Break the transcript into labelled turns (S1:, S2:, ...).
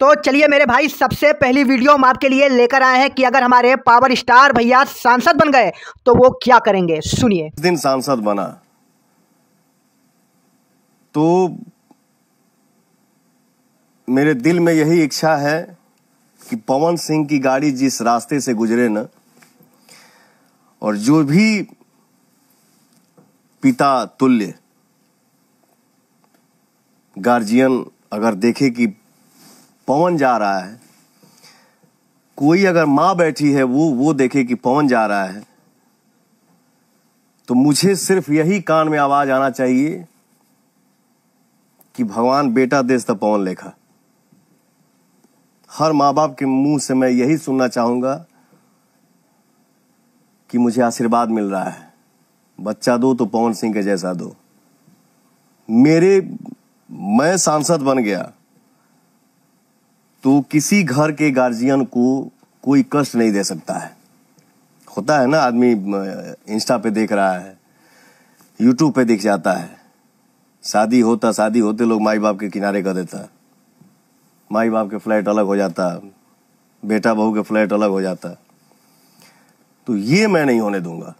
S1: तो चलिए मेरे भाई सबसे पहली वीडियो हम आपके लिए लेकर आए हैं कि अगर हमारे पावर स्टार भैया सांसद बन गए तो वो क्या करेंगे सुनिए दिन सांसद बना तो मेरे दिल में यही इच्छा है कि पवन सिंह की गाड़ी जिस रास्ते से गुजरे ना और जो भी पिता तुल्य गार्जियन अगर देखे कि पवन जा रहा है कोई अगर मां बैठी है वो वो देखे कि पवन जा रहा है तो मुझे सिर्फ यही कान में आवाज आना चाहिए कि भगवान बेटा देश तो पवन लेखा हर मां बाप के मुंह से मैं यही सुनना चाहूंगा कि मुझे आशीर्वाद मिल रहा है बच्चा दो तो पवन सिंह के जैसा दो मेरे मैं सांसद बन गया तो किसी घर के गार्जियन को कोई कष्ट नहीं दे सकता है होता है ना आदमी इंस्टा पे देख रहा है यूट्यूब पे दिख जाता है शादी होता शादी होते लोग माई बाप के किनारे कर देता माई बाप के फ्लैट अलग हो जाता बेटा बहू के फ्लैट अलग हो जाता तो ये मैं नहीं होने दूंगा